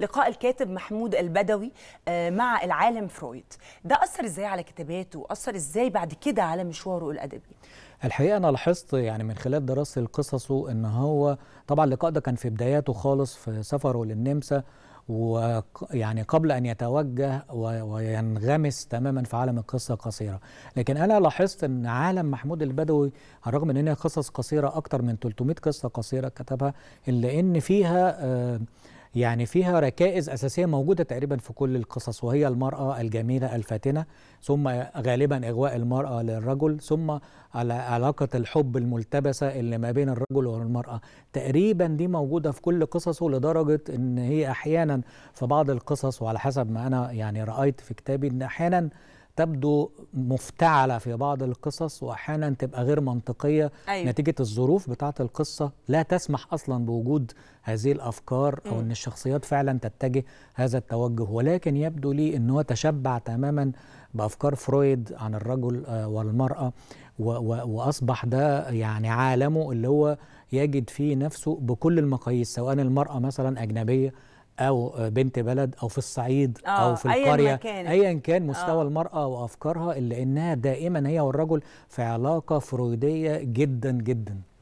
لقاء الكاتب محمود البدوي آه، مع العالم فرويد ده أثر إزاي على كتاباته وأثر إزاي بعد كده على مشواره الأدبي الحقيقه انا لاحظت يعني من خلال دراستي لقصصه ان هو طبعا اللقاء ده كان في بداياته خالص في سفره للنمسا ويعني قبل ان يتوجه وينغمس تماما في عالم القصه القصيره لكن انا لاحظت ان عالم محمود البدوي على الرغم ان هي قصص قصيره اكتر من 300 قصه قصيره كتبها الا ان فيها آه يعني فيها ركائز أساسية موجودة تقريبا في كل القصص وهي المرأة الجميلة الفاتنة ثم غالبا إغواء المرأة للرجل ثم على علاقة الحب الملتبسة اللي ما بين الرجل والمرأة تقريبا دي موجودة في كل قصصه لدرجة أن هي أحيانا في بعض القصص وعلى حسب ما أنا يعني رأيت في كتابي أن أحيانا تبدو مفتعله في بعض القصص واحيانا تبقى غير منطقيه أيوة. نتيجه الظروف بتاعه القصه لا تسمح اصلا بوجود هذه الافكار او م. ان الشخصيات فعلا تتجه هذا التوجه ولكن يبدو لي أنه هو تشبع تماما بافكار فرويد عن الرجل آه، والمراه واصبح ده يعني عالمه اللي هو يجد فيه نفسه بكل المقاييس سواء المراه مثلا اجنبيه او بنت بلد او في الصعيد او آه، في القريه ايا كان مستوى أوه. المراه وافكارها الا انها دائما هي والرجل في علاقه فرويديه جدا جدا